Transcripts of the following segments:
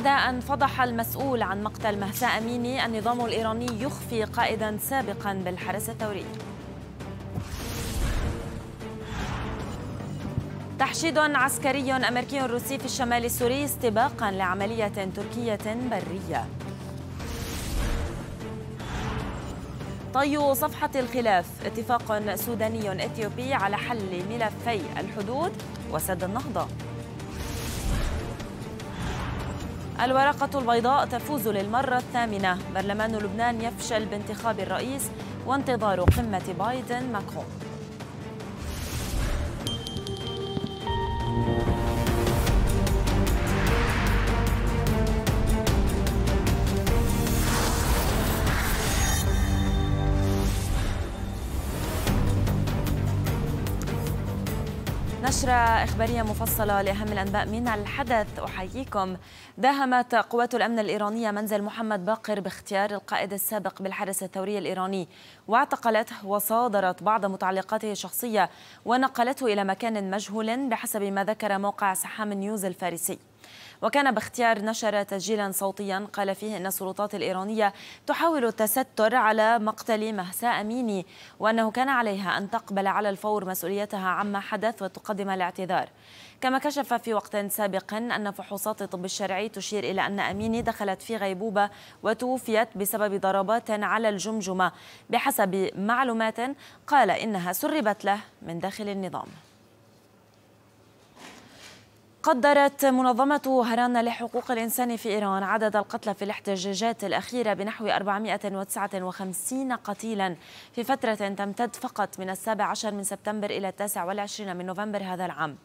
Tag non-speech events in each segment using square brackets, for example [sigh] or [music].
بعد أن فضح المسؤول عن مقتل مهسا أميني النظام الإيراني يخفي قائدا سابقا بالحرس الثوري تحشيد عسكري أمريكي روسي في الشمال السوري استباقا لعملية تركية برية طي صفحة الخلاف اتفاق سوداني اثيوبي على حل ملفي الحدود وسد النهضة الورقة البيضاء تفوز للمرة الثامنة برلمان لبنان يفشل بانتخاب الرئيس وانتظار قمة بايدن ماكرون نشرة إخبارية مفصلة لأهم الأنباء من الحدث أحييكم داهمت قوات الأمن الإيرانية منزل محمد باقر باختيار القائد السابق بالحرس الثوري الإيراني واعتقلته وصادرت بعض متعلقاته الشخصية ونقلته إلى مكان مجهول بحسب ما ذكر موقع سحام نيوز الفارسي وكان باختيار نشر تسجيلا صوتيا قال فيه أن السلطات الإيرانية تحاول التستر على مقتل مهسا أميني وأنه كان عليها أن تقبل على الفور مسؤوليتها عما حدث وتقدم الاعتذار كما كشف في وقت سابق أن فحوصات الطب الشرعي تشير إلى أن أميني دخلت في غيبوبة وتوفيت بسبب ضربات على الجمجمة بحسب معلومات قال إنها سربت له من داخل النظام قدرت منظمة هران لحقوق الإنسان في إيران عدد القتلى في الاحتجاجات الأخيرة بنحو 459 قتيلا في فترة تمتد فقط من السابع عشر من سبتمبر إلى التاسع والعشرين من نوفمبر هذا العام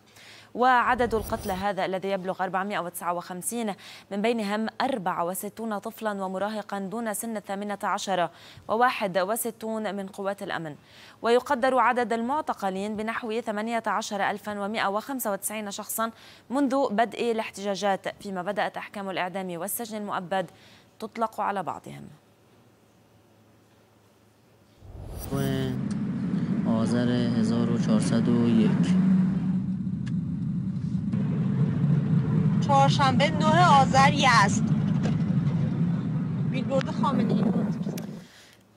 وعدد القتلى هذا الذي يبلغ 459 من بينهم 64 طفلا ومراهقا دون سن الثامنة عشرة و61 من قوات الأمن ويقدر عدد المعتقلين بنحو 18195 شخصا منذ بدء الاحتجاجات فيما بدأت أحكام الإعدام والسجن المؤبد تطلق على بعضهم آذر 1401 چهارشنبه نه آذر یزد بیلبورد خامنه‌ای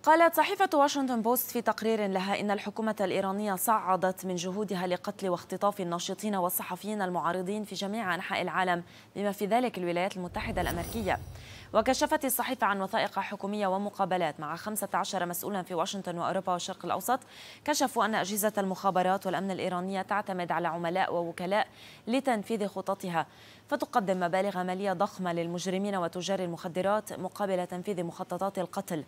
قالت صحيفة واشنطن بوست في تقرير لها إن الحكومة الإيرانية صعدت من جهودها لقتل واختطاف الناشطين والصحفيين المعارضين في جميع أنحاء العالم بما في ذلك الولايات المتحدة الأمريكية وكشفت الصحيفة عن وثائق حكومية ومقابلات مع 15 مسؤولا في واشنطن وأوروبا والشرق الأوسط كشفوا أن أجهزة المخابرات والأمن الإيرانية تعتمد على عملاء ووكلاء لتنفيذ خططها فتقدم مبالغ مالية ضخمة للمجرمين وتجار المخدرات مقابل تنفيذ مخططات القتل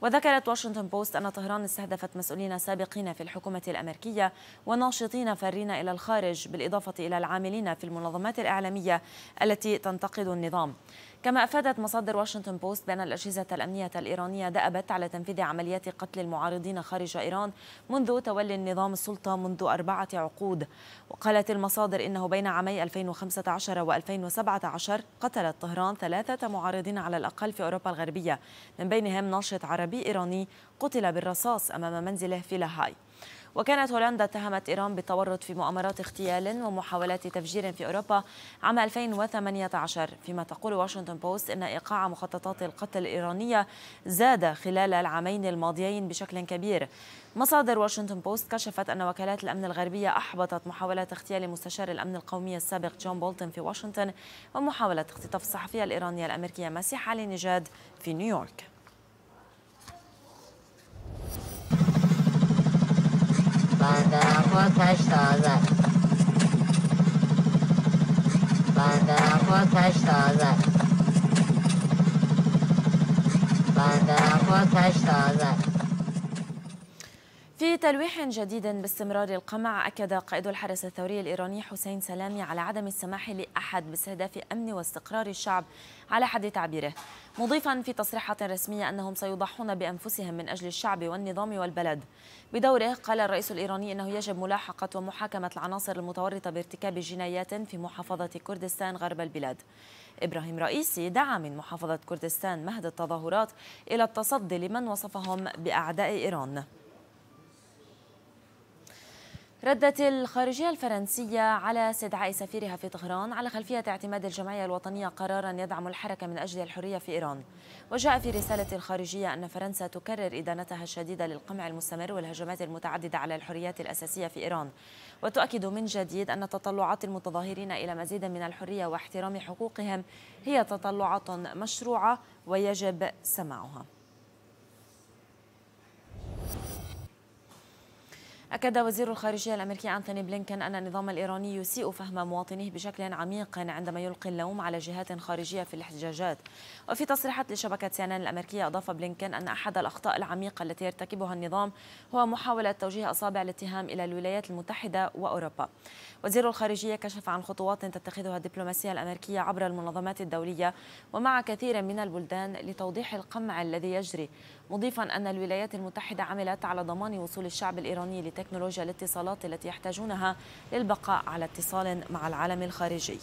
وذكرت واشنطن بوست أن طهران استهدفت مسؤولين سابقين في الحكومة الأمريكية وناشطين فارين إلى الخارج بالإضافة إلى العاملين في المنظمات الإعلامية التي تنتقد النظام كما أفادت مصادر واشنطن بوست بأن الأجهزة الأمنية الإيرانية دأبت على تنفيذ عمليات قتل المعارضين خارج إيران منذ تولي النظام السلطة منذ أربعة عقود وقالت المصادر إنه بين عامي 2015 و 2017 قتلت طهران ثلاثة معارضين على الأقل في أوروبا الغربية من بينهم ناشط عربي إيراني قتل بالرصاص أمام منزله في لاهاي وكانت هولندا اتهمت إيران بالتورط في مؤامرات اغتيال ومحاولات تفجير في أوروبا عام 2018 فيما تقول واشنطن بوست أن إيقاع مخططات القتل الإيرانية زاد خلال العامين الماضيين بشكل كبير مصادر واشنطن بوست كشفت أن وكالات الأمن الغربية أحبطت محاولة اغتيال مستشار الأمن القومي السابق جون بولتون في واشنطن ومحاولة اختطاف الصحفية الإيرانية الأمريكية مسيح علي نجاد في نيويورك بنده اخوا تش تازه بنده اخوا تش تازه بنده اخوا تش تازه في تلويح جديد باستمرار القمع أكد قائد الحرس الثوري الإيراني حسين سلامي على عدم السماح لأحد باستهداف أمن واستقرار الشعب على حد تعبيره مضيفا في تصريحات رسمية أنهم سيضحون بأنفسهم من أجل الشعب والنظام والبلد بدوره قال الرئيس الإيراني أنه يجب ملاحقة ومحاكمة العناصر المتورطة بارتكاب جنايات في محافظة كردستان غرب البلاد إبراهيم رئيسي دعا من محافظة كردستان مهد التظاهرات إلى التصدي لمن وصفهم بأعداء إيران ردت الخارجية الفرنسية على استدعاء سفيرها في طهران على خلفية اعتماد الجمعية الوطنية قرارا يدعم الحركة من أجل الحرية في إيران وجاء في رسالة الخارجية أن فرنسا تكرر إدانتها الشديدة للقمع المستمر والهجمات المتعددة على الحريات الأساسية في إيران وتؤكد من جديد أن تطلعات المتظاهرين إلى مزيد من الحرية واحترام حقوقهم هي تطلعات مشروعة ويجب سماعها أكد وزير الخارجية الأمريكي أنتوني بلينكن أن النظام الإيراني يسيء فهم مواطنيه بشكل عميق عندما يلقي اللوم على جهات خارجية في الاحتجاجات وفي تصريحات لشبكة سيانان الأمريكية أضاف بلينكن أن أحد الأخطاء العميقة التي يرتكبها النظام هو محاولة توجيه أصابع الاتهام إلى الولايات المتحدة وأوروبا وزير الخارجية كشف عن خطوات تتخذها الدبلوماسية الأمريكية عبر المنظمات الدولية ومع كثير من البلدان لتوضيح القمع الذي يجري مضيفا أن الولايات المتحدة عملت على ضمان وصول الشعب الإيراني لتكنولوجيا الاتصالات التي يحتاجونها للبقاء على اتصال مع العالم الخارجي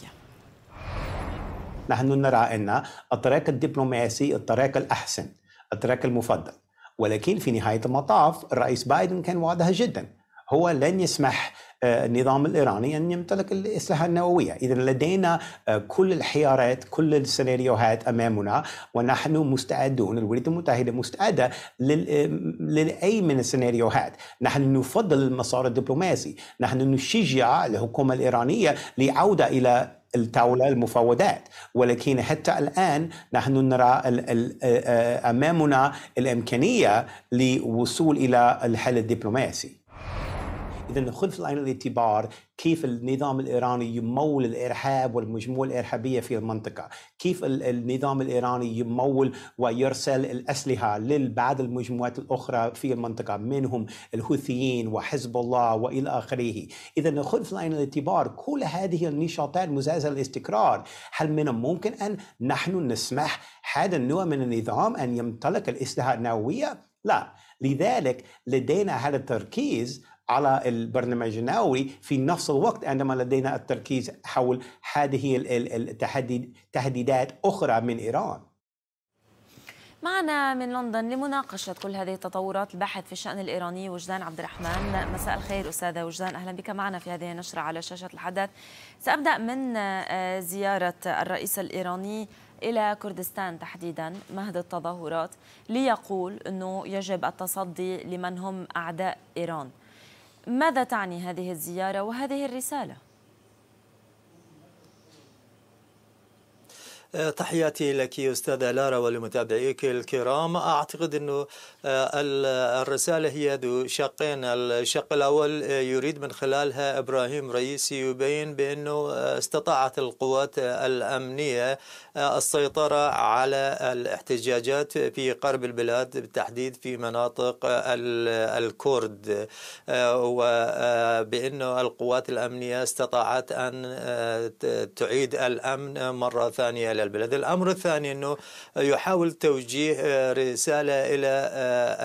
نحن نرى أن الطريق الدبلوماسي الطريق الأحسن الطريق المفضل ولكن في نهاية المطاف الرئيس بايدن كان واضح جدا هو لن يسمح آه، النظام الايراني ان يعني يمتلك الاسلحه النوويه، اذا لدينا آه، كل الحيارات كل السيناريوهات امامنا ونحن مستعدون الولايات المتحده مستعده آه، لاي من السيناريوهات، نحن نفضل المسار الدبلوماسي، نحن نشجع الحكومه الايرانيه لعوده الى الطاولة المفاوضات ولكن حتى الآن نحن نرى أمامنا الإمكانية للوصول إلى الحل الدبلوماسي اذا خذ في العين الاعتبار كيف النظام الايراني يمول الارهاب والمجموعه الارهابيه في المنطقه، كيف النظام الايراني يمول ويرسل الاسلحه لبعض المجموعات الاخرى في المنطقه منهم الحوثيين وحزب الله والى اخره، اذا خذ في العين الاعتبار كل هذه النشاطات مزازه الاستقرار، هل من الممكن ان نحن نسمح هذا النوع من النظام ان يمتلك الاسلحه النوويه؟ لا، لذلك لدينا هذا التركيز على البرنامج النووي في نفس الوقت عندما لدينا التركيز حول هذه التهديدات أخرى من إيران معنا من لندن لمناقشة كل هذه التطورات الباحث في الشأن الإيراني وجدان عبد الرحمن مساء الخير أستاذة وجدان أهلا بك معنا في هذه النشرة على شاشة الحدث سأبدأ من آه، زيارة الرئيس الإيراني إلى كردستان تحديدا مهد التظاهرات ليقول أنه يجب التصدي لمن هم أعداء إيران ماذا تعني هذه الزيارة وهذه الرسالة؟ آه، تحياتي لك أستاذة لارا ولمتابعيك الكرام أعتقد أنه آه، الرسالة هي ذو شقين الشق الأول آه، يريد من خلالها إبراهيم رئيسي يبين بأنه استطاعت القوات الأمنية السيطرة على الاحتجاجات في قرب البلاد بالتحديد في مناطق الكرد وبأنه القوات الأمنية استطاعت أن تعيد الأمن مرة ثانية البلد الأمر الثاني أنه يحاول توجيه آه، رسالة إلى آه،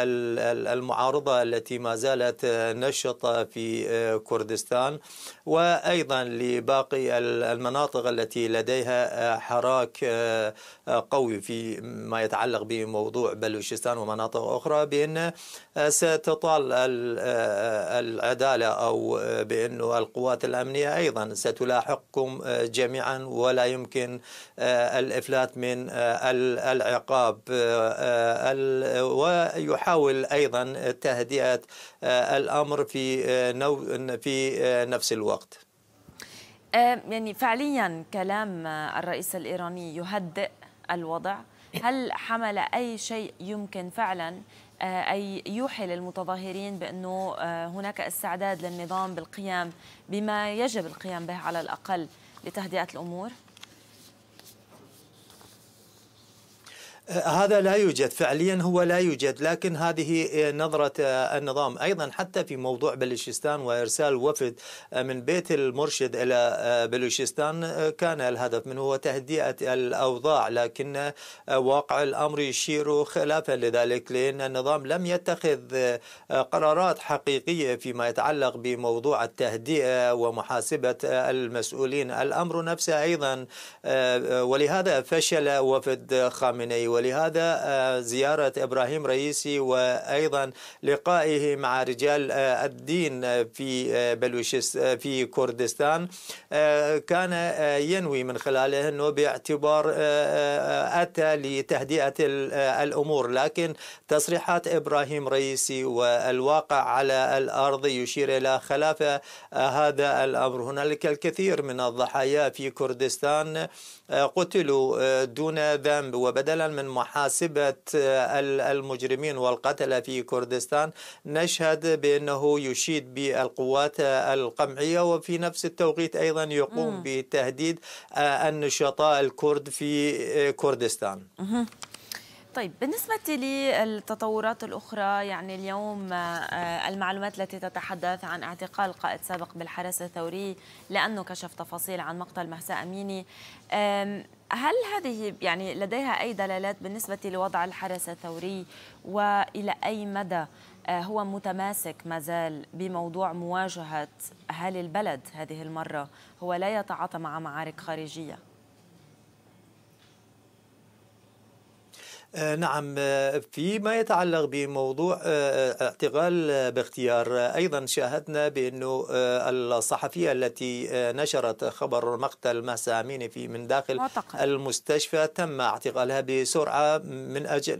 المعارضة التي ما زالت آه، نشطة في كردستان وأيضا لباقي المناطق التي لديها حراك قوي في ما يتعلق بموضوع بلوشستان ومناطق أخرى بأن ستطال آه، العدالة أو آه، بأنه القوات الأمنية أيضا ستلاحقكم آه، جميعا ولا يمكن الإفلات من العقاب ويحاول أيضا تهدئة الأمر في في نفس الوقت يعني فعليا كلام الرئيس الإيراني يهدئ الوضع إيه. هل حمل أي شيء يمكن فعلا آه، أي يوحي للمتظاهرين بأنه آه، هناك استعداد للنظام بالقيام بما يجب القيام به على الأقل لتهدئة الأمور؟ آه، هذا لا يوجد فعليا هو لا يوجد لكن هذه آه، نظرة آه، النظام أيضا حتى في موضوع بلوشستان وإرسال وفد من بيت المرشد إلى بلوشستان كان الهدف منه هو تهدئة الأوضاع لكن واقع الأمر يشير خلافا لذلك لأن النظام لم يتخذ قرارات حقيقية فيما يتعلق بموضوع التهدئة ومحاسبة المسؤولين الأمر نفسه أيضا ولهذا فشل وفد خامنئي ولهذا آه، زيارة إبراهيم رئيسي وأيضا لقائه مع رجال آه، الدين آه، في بلوشست في كردستان كان ينوي من خلاله أنه باعتبار أتى لتهدئة الأمور لكن تصريحات إبراهيم رئيسي والواقع على الأرض يشير إلى خلاف هذا الأمر هنالك الكثير من الضحايا في كردستان قتلوا دون ذنب وبدلا من محاسبة آه، المجرمين والقتلة في كردستان نشهد بأنه يشيد بالقوات آه، القمعية وفي نفس التوقيت أيضا يقوم بتهديد آه، النشطاء الكرد في كردستان طيب بالنسبة للتطورات الأخرى يعني اليوم المعلومات التي تتحدث عن اعتقال قائد سابق بالحرس الثوري لأنه كشف تفاصيل عن مقتل مهسا أميني هل هذه يعني لديها أي دلالات بالنسبة لوضع الحرس الثوري وإلى أي مدى آه، هو متماسك ما زال بموضوع مواجهة أهالي البلد هذه المرة هو لا يتعاطى مع معارك خارجية آه، نعم آه، فيما يتعلق بموضوع آه، اعتقال باختيار ايضا شاهدنا بانه الصحفيه التي نشرت خبر مقتل مهسا اميني في من داخل معتقل. المستشفى تم اعتقالها بسرعه من اجل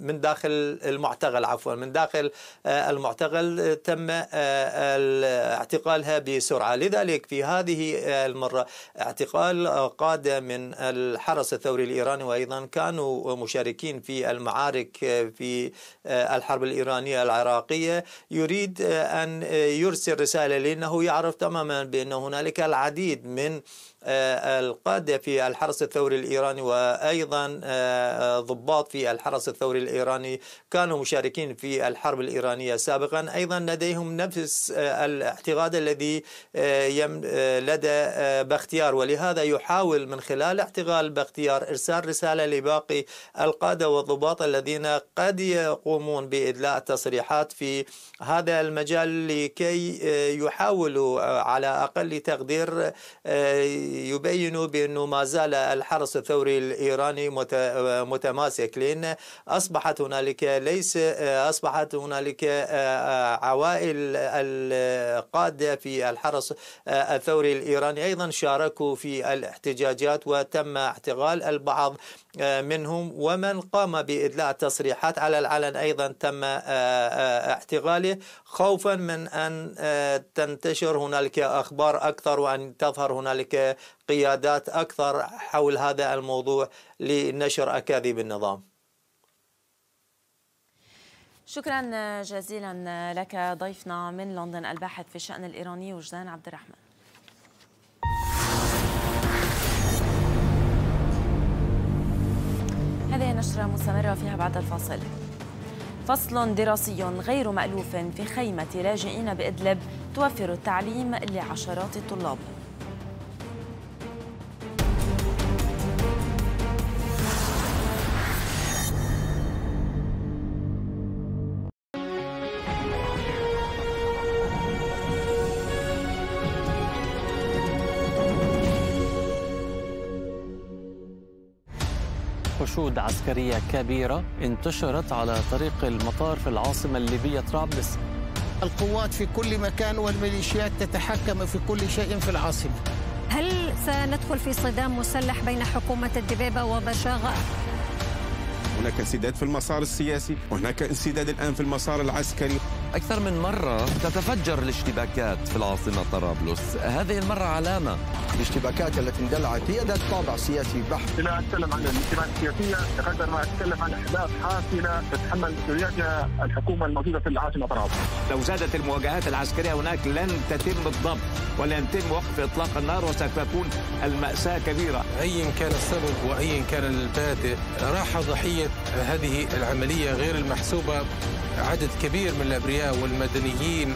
من داخل المعتقل عفوا من داخل المعتقل تم اعتقالها بسرعه لذلك في هذه المره اعتقال قاده من الحرس الثوري الايراني وايضا كانوا مشاركين المشاركين في المعارك آه، في آه، الحرب الإيرانية العراقية يريد آه، أن يرسل رسالة لأنه يعرف تماما بأن هنالك العديد من القادة في الحرس الثوري الإيراني وأيضا ضباط في الحرس الثوري الإيراني كانوا مشاركين في الحرب الإيرانية سابقا أيضا لديهم نفس الاعتقاد الذي لدى بختيار ولهذا يحاول من خلال اعتقال بختيار إرسال رسالة لباقي القادة القادة والضباط الذين قد يقومون بإدلاء تصريحات في هذا المجال لكي آه، يحاولوا آه، على أقل تقدير آه، يبينوا بأنه ما زال الحرس الثوري الإيراني متماسك لأن أصبحت هنالك ليس أصبحت هنالك عوائل القادة في الحرس الثوري الإيراني أيضا شاركوا في الاحتجاجات وتم اعتقال البعض آه، منهم ومن قام بإدلاء تصريحات على العلن أيضا تم اعتقاله آه، آه، خوفا من أن تنتشر هنالك أخبار أكثر وأن تظهر هنالك قيادات أكثر حول هذا الموضوع لنشر أكاذيب النظام شكرا جزيلا لك ضيفنا من لندن الباحث في الشأن الإيراني وجدان عبد الرحمن هذه نشرة مستمرة فيها بعد الفاصل فصل دراسي غير مألوف في خيمة لاجئين بإدلب توفر التعليم لعشرات الطلاب حشود عسكرية كبيرة انتشرت على طريق المطار في العاصمة الليبية طرابلس القوات في كل مكان والميليشيات تتحكم في كل شيء في العاصمة هل سندخل في صدام مسلح بين حكومة الدبيبة وبشاغة؟ هناك انسداد في المسار السياسي وهناك انسداد الآن في المسار العسكري أكثر من مرة تتفجر الاشتباكات في العاصمة طرابلس هذه المرة علامة الاشتباكات التي اندلعت هي ذات طابع سياسي بحت لا أتكلم عن الاشتباكات السياسية بقدر ما أتكلم عن أحداث حاسمة تتحمل مسؤوليتها الحكومة الموجودة في العاصمة طرابلس لو زادت المواجهات العسكرية هناك لن تتم الضبط ولن يتم وقف إطلاق النار وستكون المأساة كبيرة أيا كان السبب وأيا كان البادئ راح ضحية هذه العملية غير المحسوبة عدد كبير من الأبرياء والمدنيين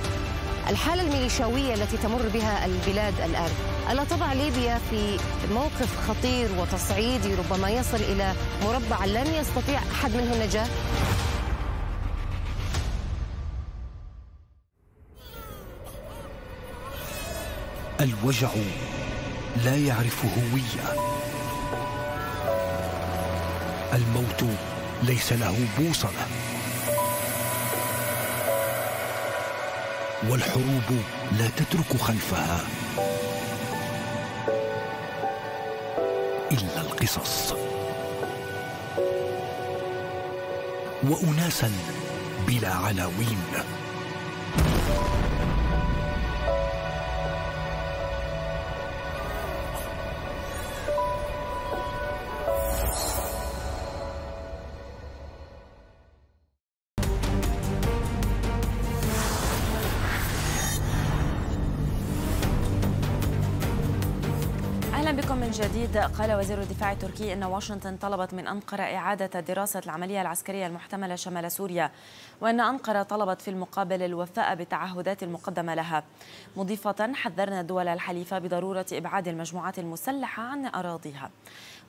الحالة الميليشياوية التي تمر بها البلاد الآن ألا تضع ليبيا في موقف خطير وتصعيدي ربما يصل إلى مربع لن يستطيع أحد منه النجاة؟ الوجع لا يعرف هوية الموت ليس له بوصله والحروب لا تترك خلفها الا القصص واناسا بلا عناوين جديد قال وزير الدفاع التركي أن واشنطن طلبت من أنقرة إعادة دراسة العملية العسكرية المحتملة شمال سوريا وأن أنقرة طلبت في المقابل الوفاء بالتعهدات المقدمة لها مضيفة حذرنا الدول الحليفة بضرورة إبعاد المجموعات المسلحة عن أراضيها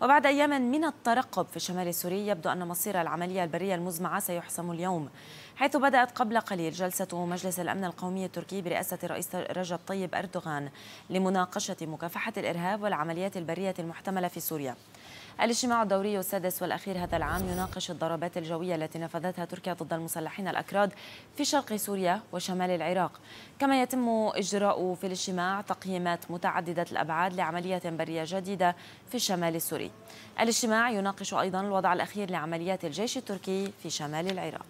وبعد أيام من الترقب في الشمال السوري يبدو أن مصير العملية البرية المزمعة سيحسم اليوم حيث بدأت قبل قليل جلسة مجلس الأمن القومي التركي برئاسة الرئيس رجب طيب أردوغان لمناقشة مكافحة الإرهاب والعمليات البرية المحتملة في سوريا الاجتماع الدوري السادس والأخير هذا العام يناقش الضربات الجوية التي نفذتها تركيا ضد المسلحين الأكراد في شرق سوريا وشمال العراق كما يتم إجراء في الاجتماع تقييمات متعددة الأبعاد لعملية برية جديدة في الشمال السوري الاجتماع يناقش أيضا الوضع الأخير لعمليات الجيش التركي في شمال العراق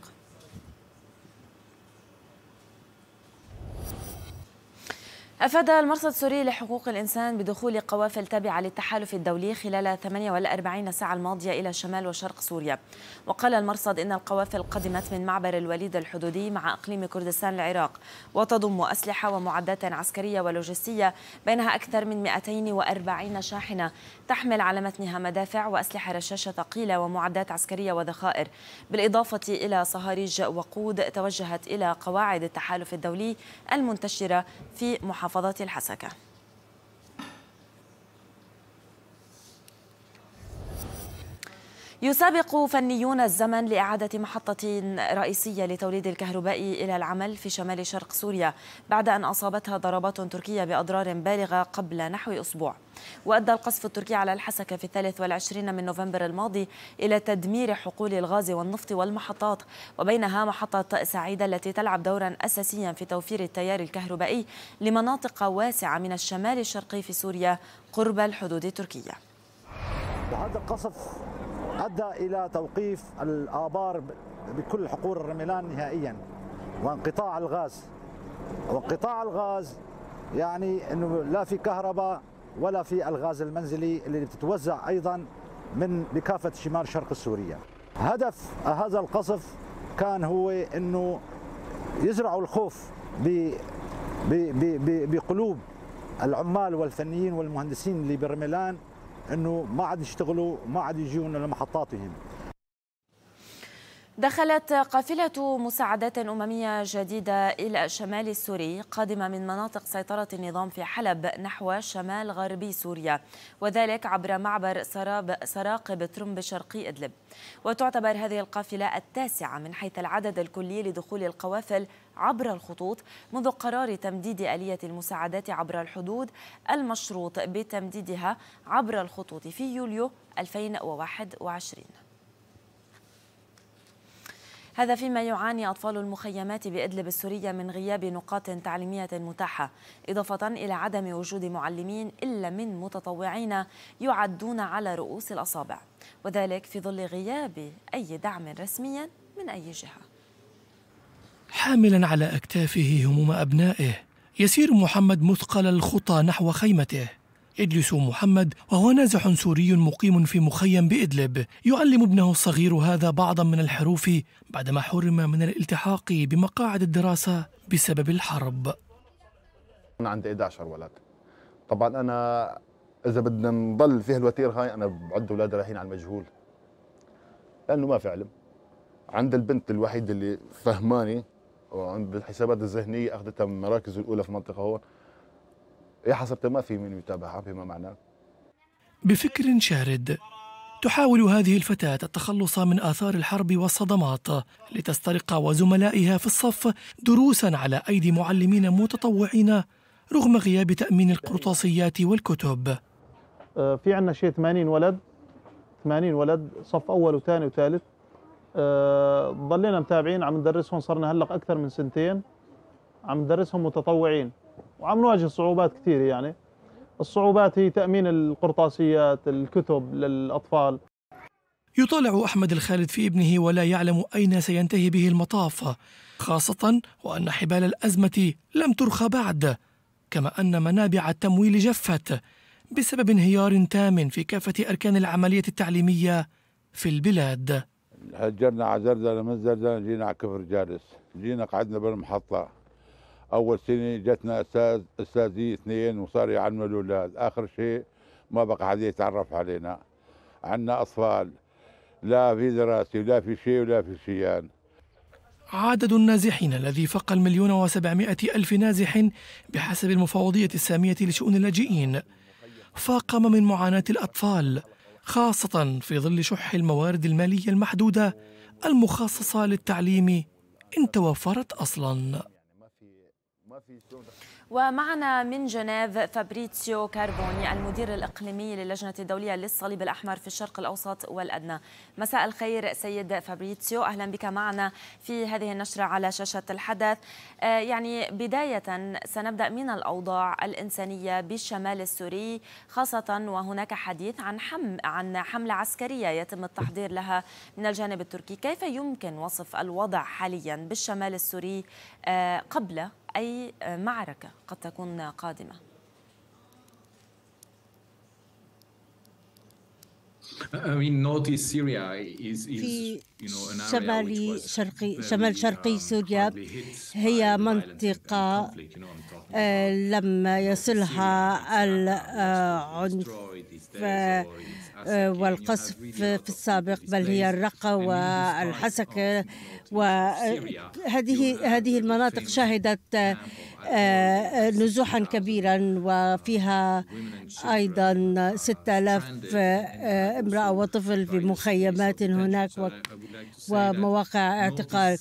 أفاد المرصد السوري لحقوق الإنسان بدخول قوافل تابعة للتحالف الدولي خلال 48 ساعة الماضية إلى شمال وشرق سوريا وقال المرصد إن القوافل قدمت من معبر الوليد الحدودي مع أقليم كردستان العراق وتضم أسلحة ومعدات عسكرية ولوجستية بينها أكثر من 240 شاحنة تحمل على متنها مدافع وأسلحة رشاشة ثقيلة ومعدات عسكرية وذخائر بالإضافة إلى صهاريج وقود توجهت إلى قواعد التحالف الدولي المنتشرة في محافظة الحسكة يسابق فنيون الزمن لإعادة محطة رئيسية لتوليد الكهرباء إلى العمل في شمال شرق سوريا بعد أن أصابتها ضربات تركية بأضرار بالغة قبل نحو أسبوع وأدى القصف التركي على الحسكة في الثالث والعشرين من نوفمبر الماضي إلى تدمير حقول الغاز والنفط والمحطات وبينها محطة سعيدة التي تلعب دورا أساسيا في توفير التيار الكهربائي لمناطق واسعة من الشمال الشرقي في سوريا قرب الحدود التركية وهذا القصف أدى إلى توقيف الآبار بكل حقول الرملان نهائيا وانقطاع الغاز وانقطاع الغاز يعني أنه لا في كهرباء ولا في الغاز المنزلي اللي بتتوزع أيضا من بكافة شمال شرق سوريا هدف هذا القصف كان هو أنه يزرعوا الخوف بقلوب العمال والفنيين والمهندسين اللي برملان انه ما عاد يشتغلوا ما عاد يجيون لمحطاتهم دخلت قافلة مساعدات أممية جديدة إلى الشمال السوري قادمة من مناطق سيطرة النظام في حلب نحو شمال غربي سوريا وذلك عبر معبر سراب سراقب ترمب شرقي إدلب وتعتبر هذه القافلة التاسعة من حيث العدد الكلي لدخول القوافل عبر الخطوط منذ قرار تمديد آلية المساعدات عبر الحدود المشروط بتمديدها عبر الخطوط في يوليو 2021 هذا فيما يعاني أطفال المخيمات بإدلب السورية من غياب نقاط تعليمية متاحة إضافة إلى عدم وجود معلمين إلا من متطوعين يعدون على رؤوس الأصابع وذلك في ظل غياب أي دعم رسمي من أي جهة حاملا على أكتافه هموم أبنائه يسير محمد مثقل الخطى نحو خيمته إدلس محمد وهو نازح سوري مقيم في مخيم بإدلب يعلم ابنه الصغير هذا بعضا من الحروف بعدما حرم من الالتحاق بمقاعد الدراسة بسبب الحرب أنا عندي 11 ولد طبعا أنا إذا بدنا نضل في هالوتير هاي أنا بعد أولادي رايحين على المجهول لأنه ما في علم عند البنت الوحيدة اللي فهماني بالحسابات الذهنيه اخذتها من المراكز الاولى في المنطقه هون يا إيه حسبته ما في من يتابعها بما معناه بفكر شارد تحاول هذه الفتاة التخلص من آثار الحرب والصدمات لتسترق وزملائها في الصف دروسا على أيدي معلمين متطوعين رغم غياب تأمين القرطاسيات والكتب آه، في عندنا شيء 80 ولد 80 ولد صف أول وثاني وثالث آه، ضلينا متابعين عم ندرسهم صرنا هلق اكثر من سنتين عم ندرسهم متطوعين وعم نواجه صعوبات كثيرة يعني الصعوبات هي تامين القرطاسيات الكتب للاطفال يطالع احمد الخالد في ابنه ولا يعلم اين سينتهي به المطاف خاصه وان حبال الازمه لم ترخى بعد كما ان منابع التمويل جفت بسبب انهيار تام في كافه اركان العمليه التعليميه في البلاد هجرنا على زرزانة من زرزانة جينا على كفر جالس جينا قعدنا بالمحطة أول سنة جتنا أستاذ أستاذي اثنين وصار يعلموا الأولاد آخر شيء ما بقى حد يتعرف علينا عندنا أطفال لا في دراسة ولا في شيء ولا في شيان عدد النازحين الذي فق المليون وسبعمائة ألف نازح بحسب المفوضية السامية لشؤون اللاجئين فاقم من معاناة الأطفال خاصة في ظل شح الموارد المالية المحدودة المخصصة للتعليم إن توفرت أصلاً ومعنا من جنيف فابريتسيو كاربوني المدير الإقليمي للجنة الدولية للصليب الأحمر في الشرق الأوسط والأدنى مساء الخير سيد فابريتسيو أهلا بك معنا في هذه النشرة على شاشة الحدث آه، يعني بداية سنبدأ من الأوضاع الإنسانية بالشمال السوري خاصة وهناك حديث عن حم عن حملة عسكرية يتم التحضير لها من الجانب التركي كيف يمكن وصف الوضع حاليا بالشمال السوري آه، قبل أي معركة قد تكون قادمة في شمال شرقي شمال um, شرقي سوريا هي منطقة آه، لم يصلها العنف آه، آه، والقصف في السابق بل هي الرقة والحسكة وهذه آه، هذه المناطق شهدت نعم، آه، آه، نزوحا كبيرا وفيها أيضا 6000 امرأة وطفل في مخيمات هناك ومواقع اعتقال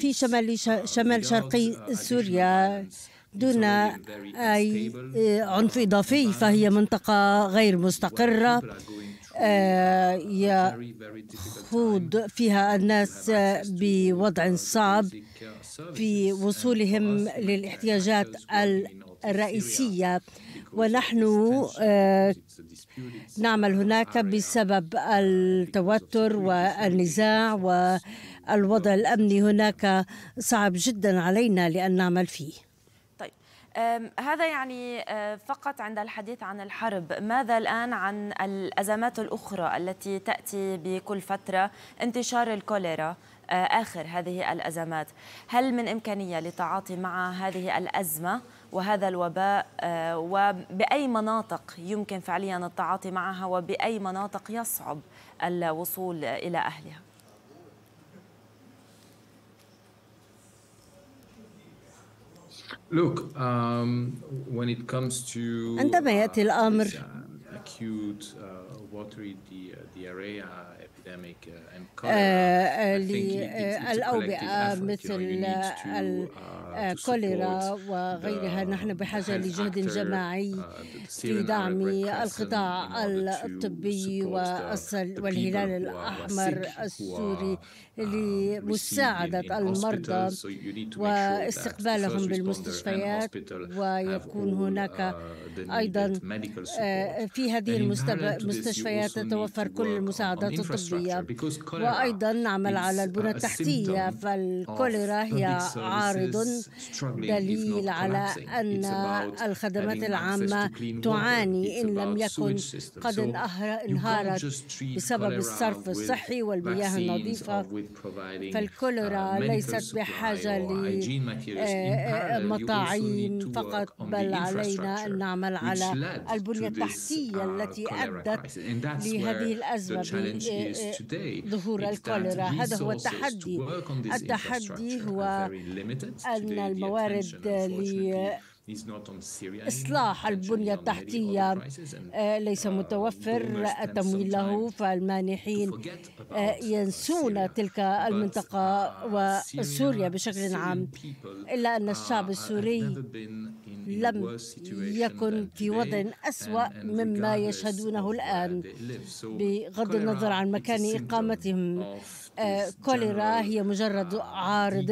في شمال شمال شرقي سوريا دون أي عنف إضافي فهي منطقة غير مستقرة آه، يخوض فيها الناس بوضع صعب في وصولهم للاحتياجات الرئيسية ونحن آه، نعمل هناك بسبب التوتر والنزاع والوضع الأمني هناك صعب جدا علينا لأن نعمل فيه هذا يعني أه، فقط عند الحديث عن الحرب ماذا الآن عن الأزمات الأخرى التي تأتي بكل فترة انتشار الكوليرا أه، آخر هذه الأزمات هل من إمكانية للتعاطي مع هذه الأزمة وهذا الوباء أه، وبأي مناطق يمكن فعليا التعاطي معها وبأي مناطق يصعب الوصول إلى أهلها عندما يأتي الأمر الأوبئة مثل الكوليرا uh, uh, uh, وغيرها نحن بحاجة لجهد جماعي في دعم القطاع الطبي والهلال الأحمر السوري لمساعدة آه، المرضى واستقبالهم بالمستشفيات ويكون هناك آه، أيضا آه، في هذه المستشفيات تتوفر كل المساعدات الطبية وأيضا نعمل على البنى التحتية فالكوليرا هي عارض دليل على أن الخدمات العامة تعاني إن لم يكن قد انهارت بسبب الصرف الصحي والمياه النظيفة فالكوليرا uh, ليست بحاجة uh, لمطاعيم uh, فقط بل علينا أن نعمل على البنية التحتية التي أدت لهذه الأزمة بظهور آه، آه، الكوليرا هذا هو التحدي التحدي هو أن الموارد إصلاح البنية التحتية آه، ليس آه، متوفر التمويل له فالمانحين آه، ينسون تلك uh, المنطقة وسوريا بشكل عام إلا أن الشعب السوري لم يكن في وضع أسوأ مما يشهدونه الآن بغض النظر عن مكان إقامتهم كوليرا هي مجرد uh, عارض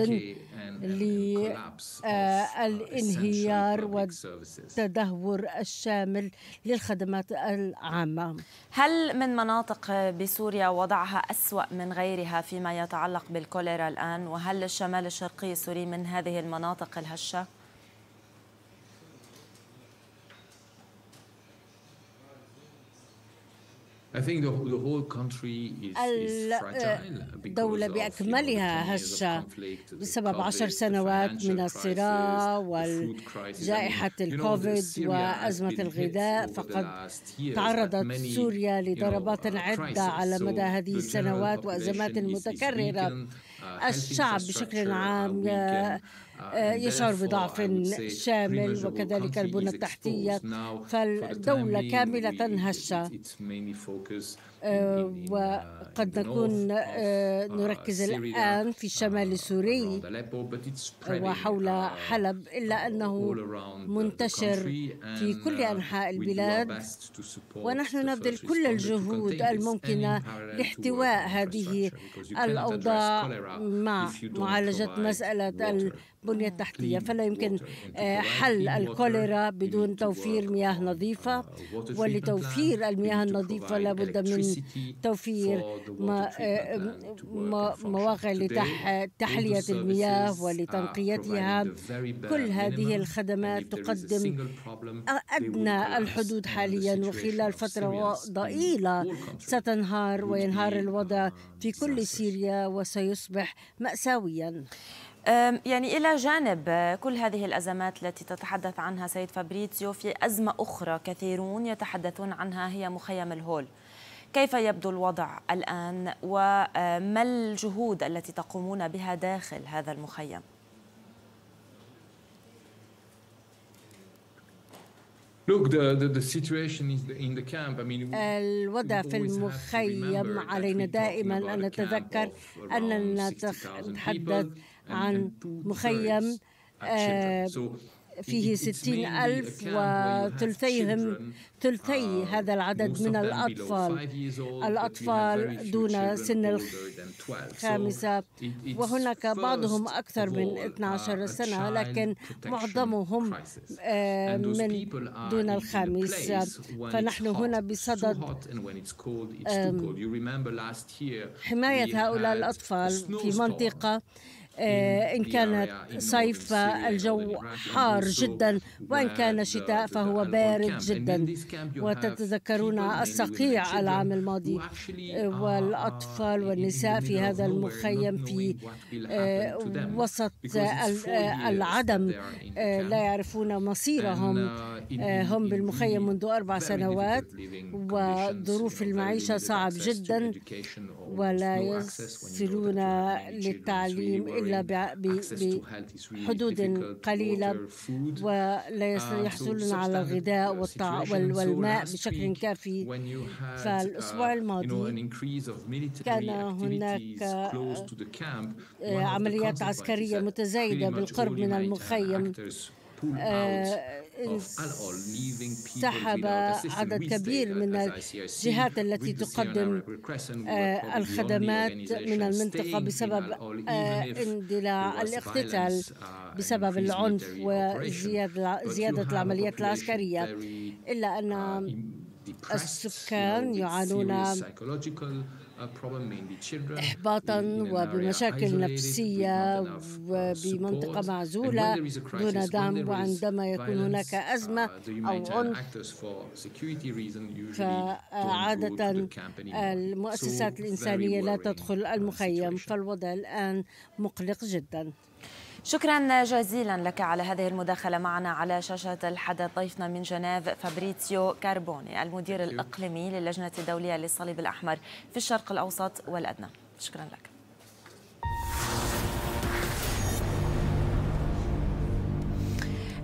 للانهيار آه، آه، والتدهور الشامل للخدمات العامة هل من مناطق بسوريا وضعها أسوأ من غيرها فيما يتعلق بالكوليرا الآن وهل الشمال الشرقي السوري من هذه المناطق الهشة؟ الدولة آه، بأكملها هشة بسبب عشر سنوات من الصراع وجائحة الكوفيد وأزمة الغذاء فقد تعرضت سوريا لضربات uh, عدة على مدى هذه السنوات وأزمات متكررة uh, الشعب بشكل uh, عام آه، يشعر بضعف شامل وكذلك البنى التحتية فالدولة كاملة هشة آه، وقد uh, نكون آه، uh, نركز الآن في الشمال uh, السوري وحول حلب إلا أنه منتشر في كل أنحاء البلاد ونحن نبذل كل الجهود الممكنة لاحتواء هذه الأوضاع مع معالجة مسألة بنية تحتية فلا يمكن آه، حل الكوليرا بدون uh, توفير مياه uh, نظيفة uh, ولتوفير المياه النظيفة لابد من توفير آه، مواقع لتحلية المياه ولتنقيتها كل هذه الخدمات تقدم أدنى الحدود حاليا وخلال فترة ضئيلة ستنهار وينهار الوضع في كل سوريا وسيصبح مأساويا يعني إلى جانب آه، كل هذه الأزمات التي تتحدث عنها سيد فابريتزيو في أزمة أخرى كثيرون يتحدثون عنها هي مخيم الهول كيف يبدو الوضع الآن وما آه، الجهود التي تقومون بها داخل هذا المخيم؟ الوضع في المخيم علينا دائما أن نتذكر أننا نتحدث عن مخيم uh, آه، فيه ستين ألف وثلثيهم ثلثي uh, هذا العدد من الأطفال الأطفال دون سن الخامسة وهناك بعضهم أكثر من 12 uh, سنة لكن معظمهم آه، من دون الخامسة فنحن هنا بصدد حماية هؤلاء الأطفال في منطقة آه، إن كانت صيف الجو حار جدا وإن كان شتاء فهو بارد جدا وتتذكرون الصقيع العام الماضي آه، والأطفال آه، والنساء في هذا المخيم في وسط العدم لا يعرفون مصيرهم uh, هم بالمخيم منذ أربع سنوات وظروف المعيشة صعب جدا ولا يصلون للتعليم إلا بحدود قليلة ولا uh, يحصلون على الغذاء والماء بشكل كافي فالأسبوع uh, الماضي كان هناك آه، عمليات عسكرية متزايدة بالقرب من المخيم آه، سحب عدد كبير من الجهات التي تقدم آه، الخدمات من المنطقة بسبب آه، اندلاع الاقتتال uh, بسبب العنف وزيادة العمليات العسكرية إلا أن uh, السكان يعانون إحباطا وبمشاكل نفسية uh, وبمنطقة معزولة دون دعم وعندما uh, يكون هناك أزمة uh, أو عنف فعادة المؤسسات الإنسانية لا تدخل المخيم فالوضع الآن مقلق جدا شكرا جزيلا لك على هذه المداخلة معنا على شاشة الحدث ضيفنا من جنيف فابريتسيو كاربوني المدير الإقليمي للجنة الدولية للصليب الأحمر في الشرق الأوسط والأدنى شكرا لك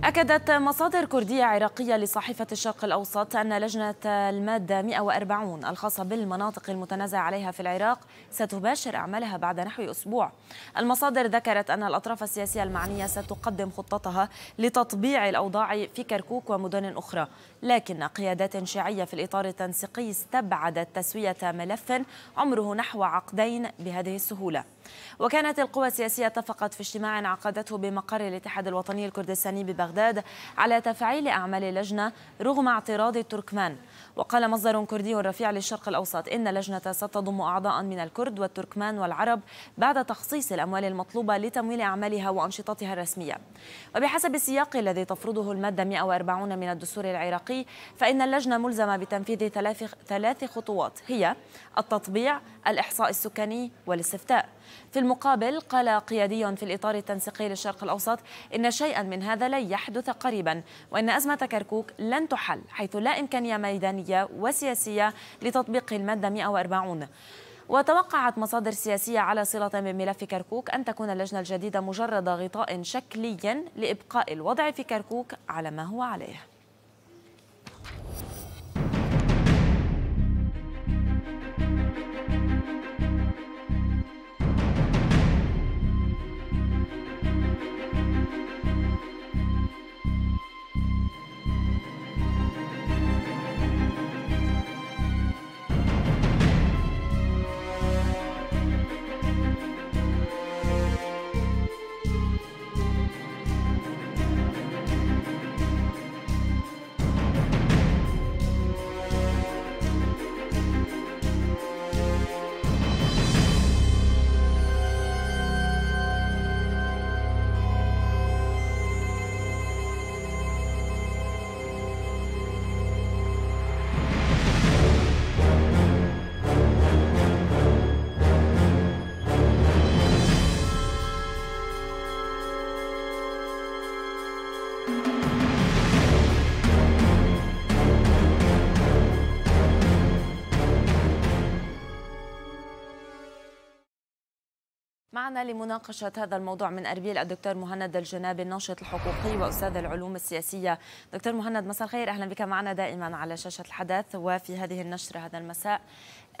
أكدت مصادر كردية عراقية لصحيفة الشرق الأوسط أن لجنة المادة 140 الخاصة بالمناطق المتنازع عليها في العراق ستباشر أعمالها بعد نحو أسبوع المصادر ذكرت أن الأطراف السياسية المعنية ستقدم خطتها لتطبيع الأوضاع في كركوك ومدن أخرى لكن قيادات شيعية في الإطار التنسيقي استبعدت تسوية ملف عمره نحو عقدين بهذه السهولة وكانت القوى السياسية اتفقت في اجتماع عقدته بمقر الاتحاد الوطني الكردستاني ببغداد على تفعيل أعمال لجنة رغم اعتراض التركمان وقال مصدر كردي رفيع للشرق الأوسط إن لجنة ستضم أعضاء من الكرد والتركمان والعرب بعد تخصيص الأموال المطلوبة لتمويل أعمالها وأنشطتها الرسمية وبحسب السياق الذي تفرضه المادة 140 من الدستور العراقي فإن اللجنة ملزمة بتنفيذ ثلاث خطوات هي التطبيع الإحصاء السكاني والاستفتاء في المقابل قال قيادي في الإطار التنسيقي للشرق الأوسط إن شيئا من هذا لن يحدث قريبا وإن أزمة كركوك لن تحل حيث لا إمكانية ميدانية وسياسية لتطبيق المادة 140 وتوقعت مصادر سياسية على صلة من ملف كركوك أن تكون اللجنة الجديدة مجرد غطاء شكلي لإبقاء الوضع في كركوك على ما هو عليه معنا لمناقشة هذا الموضوع من أربيل الدكتور مهند الجنابي الناشط الحقوقي وأستاذ العلوم السياسية دكتور مهند مساء الخير أهلا بك معنا دائما على شاشة الحدث وفي هذه النشرة هذا المساء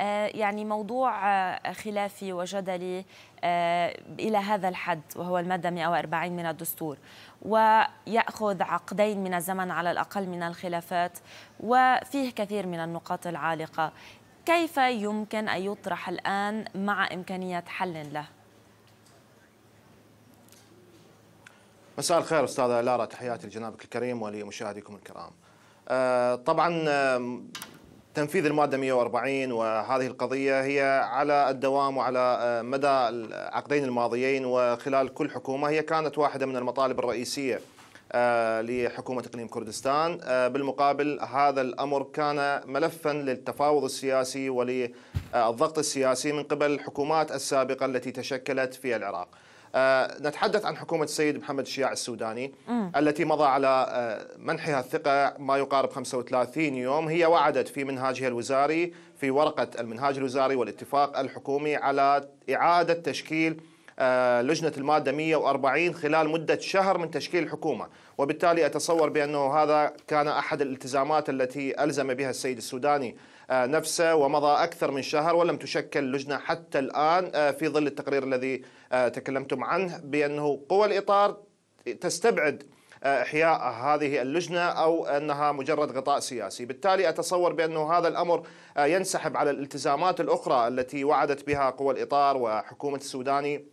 آه، يعني موضوع آه، خلافي وجدلي آه، إلى هذا الحد وهو المادة 140 من الدستور ويأخذ عقدين من الزمن على الأقل من الخلافات وفيه كثير من النقاط العالقة كيف يمكن أن يطرح الآن مع إمكانية حل له؟ مساء الخير استاذه لارا تحياتي لجنابك الكريم ولمشاهديكم الكرام. آه، طبعا تنفيذ الماده 140 وهذه القضيه هي على الدوام وعلى آه، مدى العقدين الماضيين وخلال كل حكومه هي كانت واحده من المطالب الرئيسيه آه، لحكومه اقليم كردستان بالمقابل هذا الامر كان ملفا للتفاوض السياسي وللضغط السياسي من قبل الحكومات السابقه التي تشكلت في العراق. آه، نتحدث عن حكومة السيد محمد الشياع السوداني م. التي مضى على آه، منحها الثقة ما يقارب 35 يوم هي وعدت في منهاجها الوزاري في ورقة المنهاج الوزاري والاتفاق الحكومي على إعادة تشكيل آه، لجنة المادة 140 خلال مدة شهر من تشكيل الحكومة وبالتالي أتصور بأنه هذا كان أحد الالتزامات التي ألزم بها السيد السوداني آه، نفسه ومضى أكثر من شهر ولم تشكل لجنة حتى الآن آه، في ظل التقرير الذي آه، تكلمتم عنه بأنه قوى الإطار تستبعد إحياء هذه اللجنة أو أنها مجرد غطاء سياسي بالتالي أتصور بأنه هذا الأمر ينسحب على الالتزامات الأخرى التي وعدت بها قوى الإطار وحكومة السوداني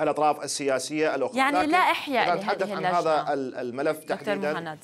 الأطراف السياسية الأخرى يعني لا إحياء لهذه اللجنة عن هذا الملف تحديدا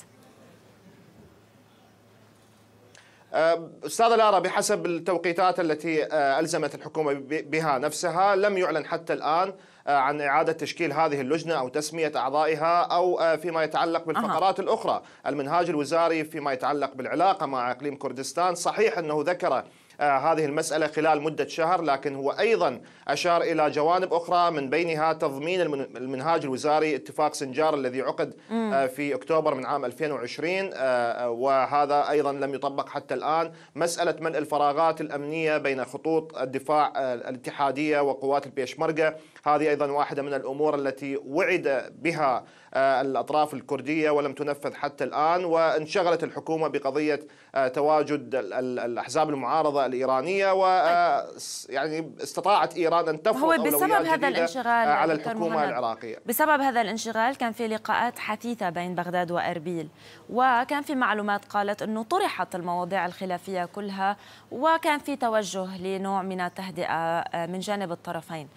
آه، استاذ لارا بحسب التوقيتات التي آه، الزمت الحكومه بها نفسها لم يعلن حتى الان آه، عن إعادة تشكيل هذه اللجنة أو تسمية أعضائها أو فيما يتعلق بالفقرات أه. الأخرى المنهاج الوزاري فيما يتعلق بالعلاقة مع إقليم كردستان صحيح أنه ذكر آه، هذه المسألة خلال مدة شهر لكن هو أيضا أشار إلى جوانب أخرى من بينها تضمين المنهاج الوزاري اتفاق سنجار الذي عقد آه، في أكتوبر من عام 2020 آه، وهذا أيضا لم يطبق حتى الآن مسألة ملء الفراغات الأمنية بين خطوط الدفاع الاتحادية وقوات البيشمركة هذه أيضا واحدة من الأمور التي وعد بها آه، الأطراف الكردية ولم تنفذ حتى الآن وانشغلت الحكومة بقضية آه، تواجد الأحزاب المعارضة الإيرانية و آه، يعني استطاعت إيران أن تفرض هو بسبب هذا الانشغال على الحكومة العراقية بسبب هذا الانشغال كان في لقاءات حثيثة بين بغداد وأربيل وكان في معلومات قالت أنه طرحت المواضيع الخلافية كلها وكان في توجه لنوع من التهدئة من جانب الطرفين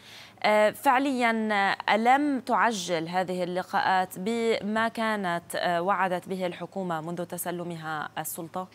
آه، فعليا آه، ألم تعجل هذه اللقاءات بما كانت آه، وعدت به الحكومة منذ تسلمها السلطة؟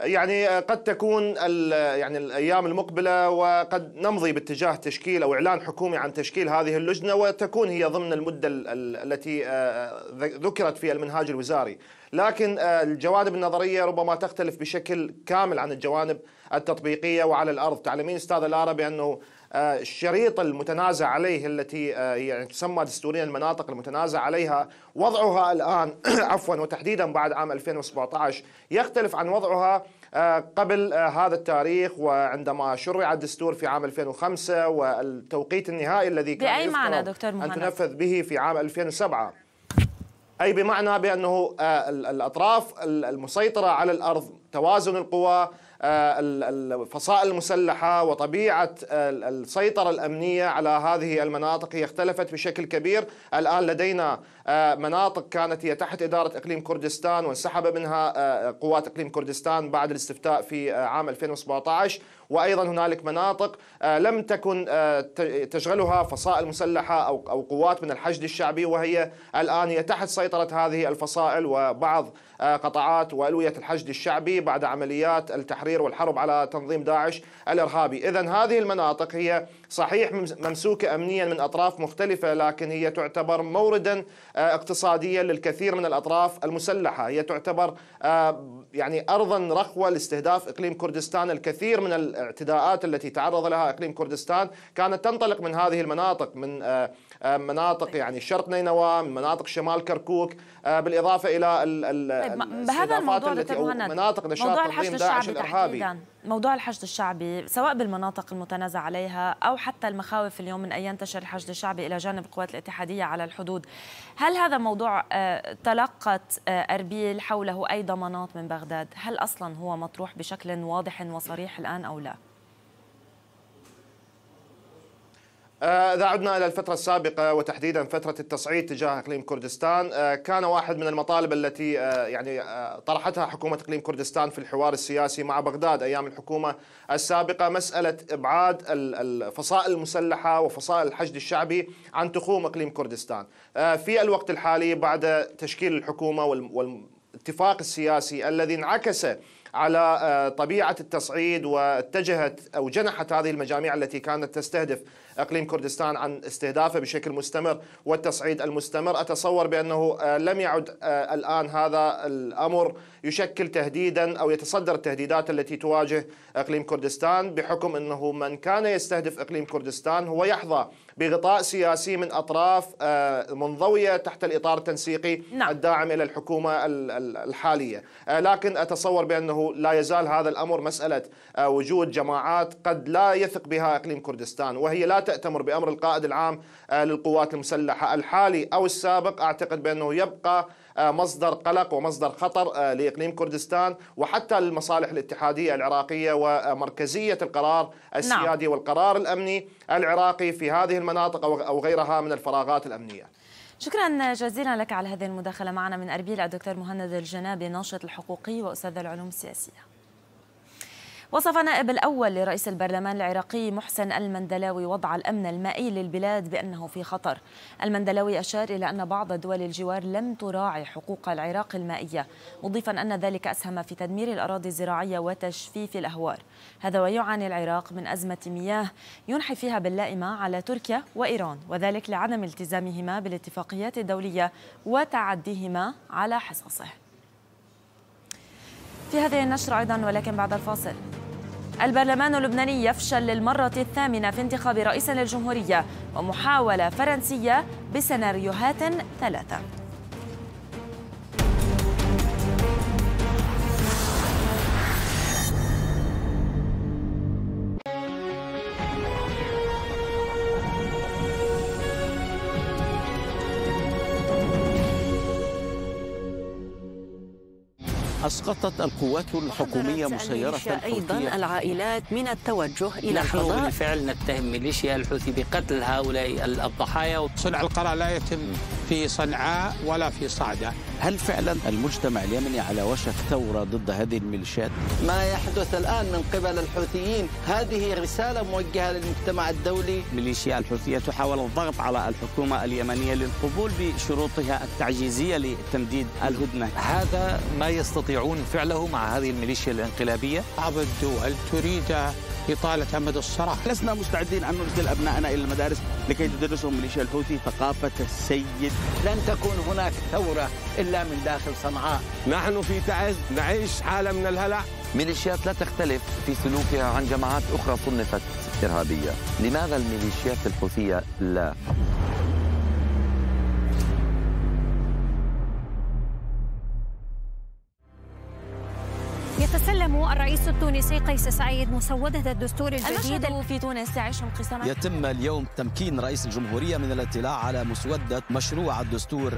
يعني آه, قد تكون آه, يعني الايام المقبله وقد نمضي باتجاه تشكيل او اعلان حكومي عن تشكيل هذه اللجنه وتكون هي ضمن المده التي آه, ذكرت في المنهاج الوزاري، لكن الجوانب النظريه ربما تختلف بشكل كامل عن الجوانب التطبيقيه وعلى الارض، تعلمين استاذ لارا بانه آه، الشريط المتنازع عليه التي آه، يعني تسمى دستوريا المناطق المتنازع عليها وضعها الآن [clears throat] عفوا وتحديدا بعد عام 2017 يختلف عن وضعها آه، قبل هذا التاريخ وعندما شرع الدستور في عام 2005 والتوقيت النهائي الذي كان بأي معنى دكتور مهند؟ أن تنفذ به في عام 2007 أي بمعنى بأنه الأطراف المسيطرة على الأرض توازن القوى آه، الفصائل المسلحة وطبيعة السيطرة الأمنية على هذه المناطق هي اختلفت بشكل كبير الآن لدينا آه، مناطق كانت هي تحت إدارة إقليم كردستان وانسحب منها آه، قوات إقليم كردستان بعد الاستفتاء في عام 2017 وايضا هنالك مناطق لم تكن تشغلها فصائل مسلحه او او قوات من الحشد الشعبي وهي الان هي تحت سيطره هذه الفصائل وبعض قطاعات والويه الحشد الشعبي بعد عمليات التحرير التحرير والحرب على تنظيم داعش الارهابي، اذا هذه المناطق هي صحيح ممسوكه امنيا من اطراف مختلفه لكن هي تعتبر موردا آه، اقتصاديا للكثير من الاطراف المسلحه، هي تعتبر آه، يعني ارضا رخوه لاستهداف اقليم كردستان، الكثير من الاعتداءات التي تعرض لها اقليم كردستان كانت تنطلق من هذه المناطق من آه، آه، مناطق طيب. يعني شرق نينوى من مناطق شمال كركوك آه، بالاضافه الى ال طيب، هذا الموضوع التي أو مناطق نشاط موضوع الحشد الشعبي الارهابي موضوع الحشد الشعبي سواء بالمناطق المتنازع عليها او حتى المخاوف اليوم من ان ينتشر الحشد الشعبي الى جانب القوات الاتحاديه على الحدود هل هذا موضوع آه، تلقت اربيل حوله اي ضمانات من بغداد هل اصلا هو مطروح بشكل واضح وصريح الان او لا آه، إذا عدنا إلى الفترة السابقة وتحديدا فترة التصعيد تجاه إقليم كردستان آه، كان واحد من المطالب التي آه، يعني طرحتها حكومة إقليم كردستان في الحوار السياسي مع بغداد أيام الحكومة السابقة مسألة إبعاد الفصائل المسلحة وفصائل الحشد الشعبي عن تخوم إقليم كردستان في الوقت الحالي بعد تشكيل الحكومة والاتفاق السياسي الذي انعكس على طبيعة التصعيد واتجهت أو جنحت هذه المجاميع التي كانت تستهدف اقليم كردستان عن استهدافه بشكل مستمر والتصعيد المستمر اتصور بانه آه، لم يعد آه، الان هذا الامر يشكل تهديدا او يتصدر التهديدات التي تواجه اقليم كردستان بحكم انه من كان يستهدف اقليم كردستان هو يحظى بغطاء سياسي من أطراف آه، منضوية تحت الإطار التنسيقي نعم. الداعم إلى الحكومة الحالية آه، لكن أتصور بأنه لا يزال هذا الأمر مسألة آه، وجود جماعات قد لا يثق بها إقليم كردستان وهي لا تأتمر بأمر القائد العام للقوات المسلحة الحالي أو السابق أعتقد بأنه يبقى آه، مصدر قلق ومصدر خطر آه، لاقليم كردستان وحتى المصالح الاتحاديه العراقيه ومركزيه القرار السيادي نعم. والقرار الامني العراقي في هذه المناطق او غيرها من الفراغات الامنيه. شكرا جزيلا لك على هذه المداخله معنا من اربيل الدكتور مهند الجنابي ناشط الحقوقي واستاذ العلوم السياسيه. وصف نائب الأول لرئيس البرلمان العراقي محسن المندلاوي وضع الأمن المائي للبلاد بأنه في خطر المندلاوي أشار إلى أن بعض دول الجوار لم تراعي حقوق العراق المائية مضيفا أن ذلك أسهم في تدمير الأراضي الزراعية وتجفيف الأهوار هذا ويعاني العراق من أزمة مياه ينحي فيها باللائمة على تركيا وإيران وذلك لعدم التزامهما بالاتفاقيات الدولية وتعديهما على حصصه في هذه النشرة أيضا ولكن بعد الفاصل البرلمان اللبناني يفشل للمرة الثامنة في انتخاب رئيس للجمهورية ومحاولة فرنسية بسيناريوهات ثلاثة أسقطت القوات الحكومية مسيرة أيضا العائلات من التوجه إلى نحن بالفعل نتهم ميليشيا الحوثي بقتل هؤلاء الضحايا صنع القرار لا يتم في صنعاء ولا في صعدة هل فعلا المجتمع اليمني على وشك ثورة ضد هذه الميليشيات؟ ما يحدث الآن من قبل الحوثيين هذه رسالة موجهة للمجتمع الدولي ميليشيا الحوثية تحاول الضغط على الحكومة اليمنية للقبول بشروطها التعجيزية لتمديد الهدنة هذا ما يستطيعون فعله مع هذه الميليشيا الانقلابية بعض الدول تريد إطالة أمد الصراع لسنا مستعدين أن نرسل أبنائنا إلى المدارس لكي تدرسهم ميليشيا الحوثي ثقافة السيد لن تكون هناك ثورة إلا من داخل صنعاء نحن في تعز نعيش حالة من الهلع ميليشيات لا تختلف في سلوكها عن جماعات أخرى صنفت إرهابية لماذا الميليشيات الحوثية لا؟ الرئيس التونسي قيس سعيد مسودة الدستور الجديد المشهد في تونس يعيش انقسام يتم اليوم تمكين رئيس الجمهورية من الاطلاع على مسودة مشروع الدستور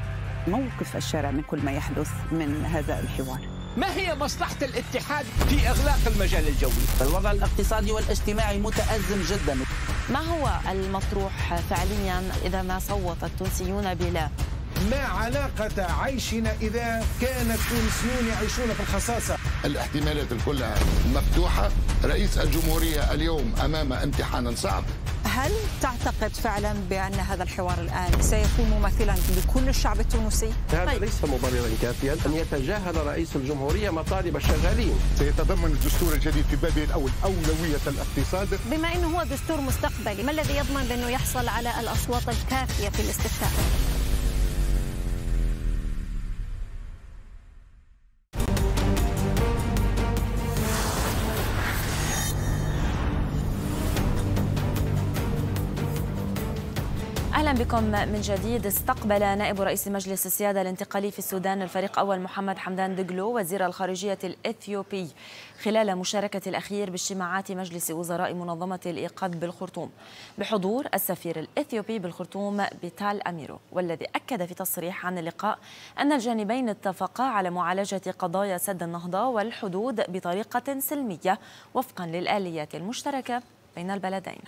موقف الشارع من كل ما يحدث من هذا الحوار ما هي مصلحة الاتحاد في إغلاق المجال الجوي؟ الوضع الاقتصادي والاجتماعي متأزم جدا ما هو المطروح فعليا إذا ما صوت التونسيون بلا؟ ما علاقة عيشنا إذا كان التونسيون يعيشون في الخصاصة الاحتمالات كلها مفتوحة رئيس الجمهورية اليوم أمام امتحان صعب هل تعتقد فعلا بأن هذا الحوار الآن سيكون ممثلا لكل الشعب التونسي؟ هذا طيب. ليس مبررا كافيا أن يتجاهل رئيس الجمهورية مطالب الشغالين سيتضمن الدستور الجديد في بابه الأول أولوية الاقتصاد بما أنه هو دستور مستقبلي ما الذي يضمن بأنه يحصل على الأصوات الكافية في الاستفتاء؟ بكم من جديد استقبل نائب رئيس مجلس السيادة الانتقالي في السودان الفريق أول محمد حمدان دجلو وزير الخارجية الإثيوبي خلال مشاركة الأخير باجتماعات مجلس وزراء منظمة الإيقاد بالخرطوم بحضور السفير الإثيوبي بالخرطوم بيتال أميرو والذي أكد في تصريح عن اللقاء أن الجانبين اتفقا على معالجة قضايا سد النهضة والحدود بطريقة سلمية وفقا للآليات المشتركة بين البلدين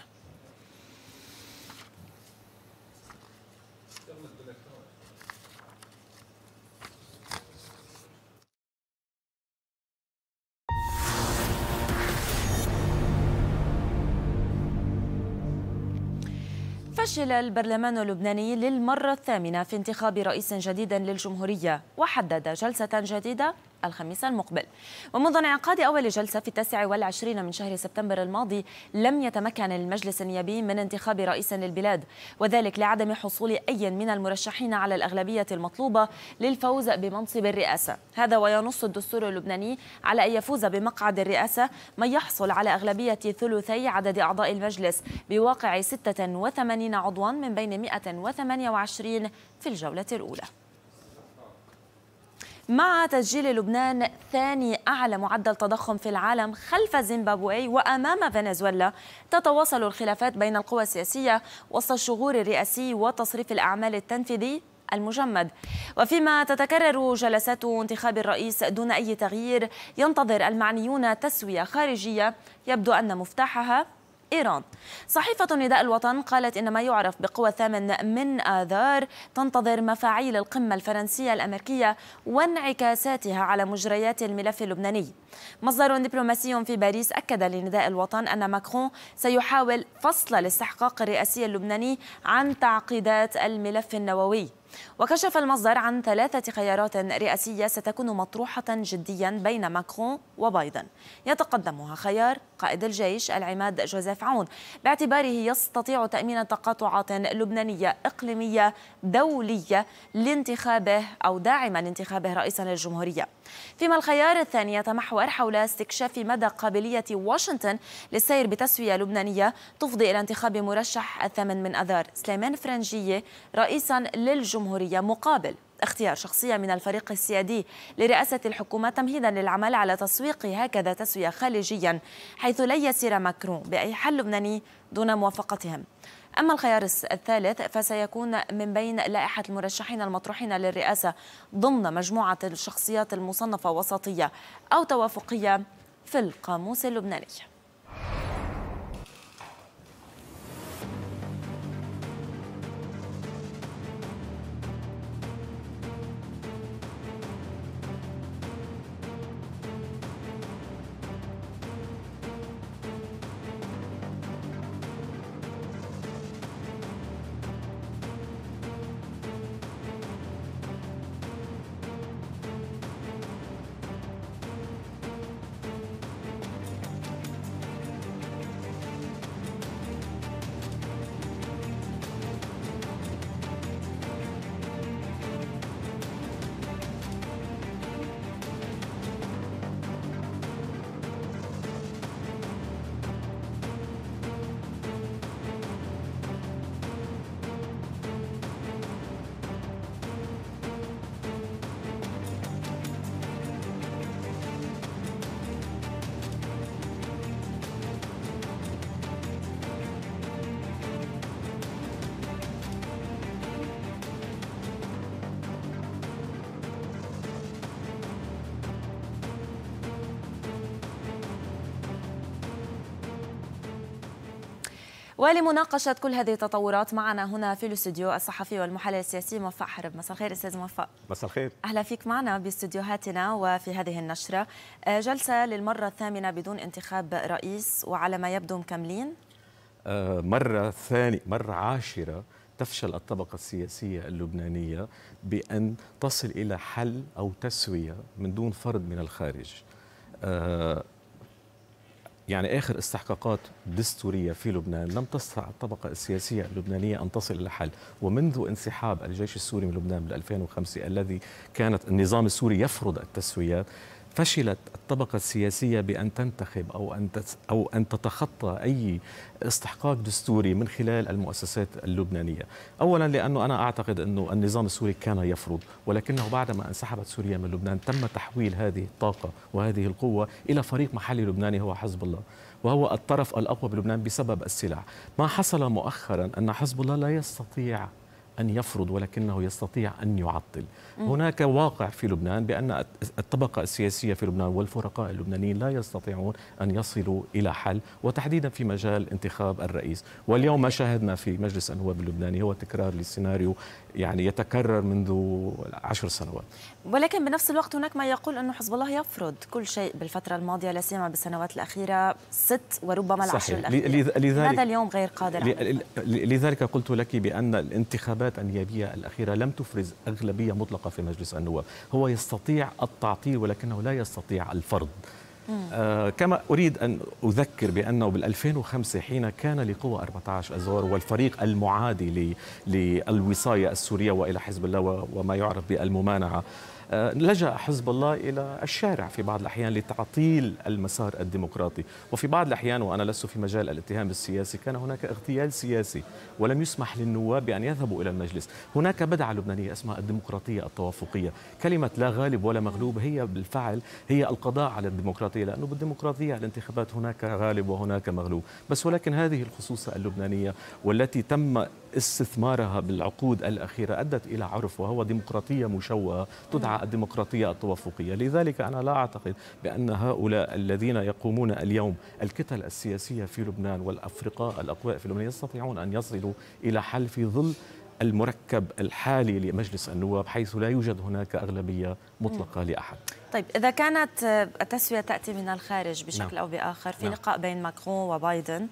فشل البرلمان اللبناني للمرة الثامنة في انتخاب رئيس جديد للجمهورية وحدد جلسة جديدة الخميس المقبل ومنذ انعقاد أول جلسة في التاسع والعشرين من شهر سبتمبر الماضي لم يتمكن المجلس النيابي من انتخاب رئيس للبلاد وذلك لعدم حصول أي من المرشحين على الأغلبية المطلوبة للفوز بمنصب الرئاسة هذا وينص الدستور اللبناني على أن يفوز بمقعد الرئاسة من يحصل على أغلبية ثلثي عدد أعضاء المجلس بواقع 86 عضوا من بين 128 في الجولة الأولى مع تسجيل لبنان ثاني أعلى معدل تضخم في العالم خلف زيمبابوي وأمام فنزويلا تتواصل الخلافات بين القوى السياسية وسط الشغور الرئاسي وتصريف الأعمال التنفيذي المجمد وفيما تتكرر جلسات انتخاب الرئيس دون أي تغيير ينتظر المعنيون تسوية خارجية يبدو أن مفتاحها إيران صحيفة نداء الوطن قالت إن ما يعرف بقوى 8 من آذار تنتظر مفاعيل القمة الفرنسية الأمريكية وانعكاساتها على مجريات الملف اللبناني مصدر دبلوماسي في باريس أكد لنداء الوطن أن ماكرون سيحاول فصل الاستحقاق الرئاسي اللبناني عن تعقيدات الملف النووي وكشف المصدر عن ثلاثة خيارات رئاسية ستكون مطروحة جديا بين ماكرون وبايدن يتقدمها خيار قائد الجيش العماد جوزيف عون باعتباره يستطيع تأمين تقاطعات لبنانية إقليمية دولية لانتخابه أو داعما لانتخابه رئيسا للجمهورية فيما الخيار الثاني يتمحور حول استكشاف مدى قابلية واشنطن للسير بتسوية لبنانية تفضي إلى انتخاب مرشح الثامن من أذار سليمان فرنجية رئيسا للجمهورية مقابل اختيار شخصية من الفريق السيادي لرئاسة الحكومة تمهيدا للعمل على تسويق هكذا تسوية خارجيا حيث لا يسير ماكرون بأي حل لبناني دون موافقتهم أما الخيار الثالث فسيكون من بين لائحة المرشحين المطروحين للرئاسة ضمن مجموعة الشخصيات المصنفة وسطية أو توافقية في القاموس اللبناني ولمناقشة كل هذه التطورات معنا هنا في الاستوديو الصحفي والمحلل السياسي موفق حرب مساء الخير أستاذ موفق مساء الخير أهلا فيك معنا باستديوهاتنا وفي هذه النشرة آه، جلسة للمرة الثامنة بدون انتخاب رئيس وعلى ما يبدو مكملين آه، مرة ثانية مرة عاشرة تفشل الطبقة السياسية اللبنانية بأن تصل إلى حل أو تسوية من دون فرض من الخارج آه، يعني آخر استحقاقات دستورية في لبنان لم تستطع الطبقة السياسية اللبنانية أن تصل إلى حل ومنذ انسحاب الجيش السوري من لبنان بال 2005 الذي كانت النظام السوري يفرض التسويات فشلت الطبقة السياسية بأن تنتخب أو أن أو أن تتخطى أي استحقاق دستوري من خلال المؤسسات اللبنانية. أولا لأنه أنا أعتقد أنه النظام السوري كان يفرض ولكنه بعدما انسحبت سوريا من لبنان تم تحويل هذه الطاقة وهذه القوة إلى فريق محلي لبناني هو حزب الله. وهو الطرف الأقوى بلبنان بسبب السلاح ما حصل مؤخرا أن حزب الله لا يستطيع أن يفرض ولكنه يستطيع أن يعطل م. هناك واقع في لبنان بأن الطبقة السياسية في لبنان والفرقاء اللبنانيين لا يستطيعون أن يصلوا إلى حل وتحديدا في مجال انتخاب الرئيس واليوم ما شاهدنا في مجلس النواب اللبناني هو تكرار للسيناريو يعني يتكرر منذ عشر سنوات ولكن بنفس الوقت هناك ما يقول أن حزب الله يفرض كل شيء بالفترة الماضية لا سيما بالسنوات الأخيرة ست وربما العشر صحيح. الأخيرة لذلك اليوم غير قادر لذلك قلت لك بأن الانتخابات النيابية الأخيرة لم تفرز أغلبية مطلقة في مجلس النواب هو يستطيع التعطيل ولكنه لا يستطيع الفرض آه، كما أريد أن أذكر بأنه بال2005 حين كان لقوة 14 أزور والفريق المعادي للوصاية السورية وإلى حزب الله وما يعرف بالممانعة آه، لجأ حزب الله إلى الشارع في بعض الأحيان لتعطيل المسار الديمقراطي وفي بعض الأحيان وأنا لست في مجال الاتهام السياسي كان هناك اغتيال سياسي ولم يسمح للنواب بأن يذهبوا إلى المجلس هناك بدعة لبنانية اسمها الديمقراطية التوافقية كلمة لا غالب ولا مغلوب هي بالفعل هي القضاء على الديمقراطية لأنه بالديمقراطية الانتخابات هناك غالب وهناك مغلوب بس ولكن هذه الخصوصة اللبنانية والتي تم استثمارها بالعقود الأخيرة أدت إلى عرف وهو ديمقراطية مشوهة تدعى نعم. الديمقراطية التوافقية لذلك أنا لا أعتقد بأن هؤلاء الذين يقومون اليوم الكتل السياسية في لبنان والأفرقاء الأقوياء في لبنان يستطيعون أن يصلوا إلى حل في ظل المركب الحالي لمجلس النواب حيث لا يوجد هناك أغلبية مطلقة نعم. لأحد طيب إذا كانت التسوية تأتي من الخارج بشكل نعم. أو بآخر في نعم. لقاء بين ماكرون وبايدن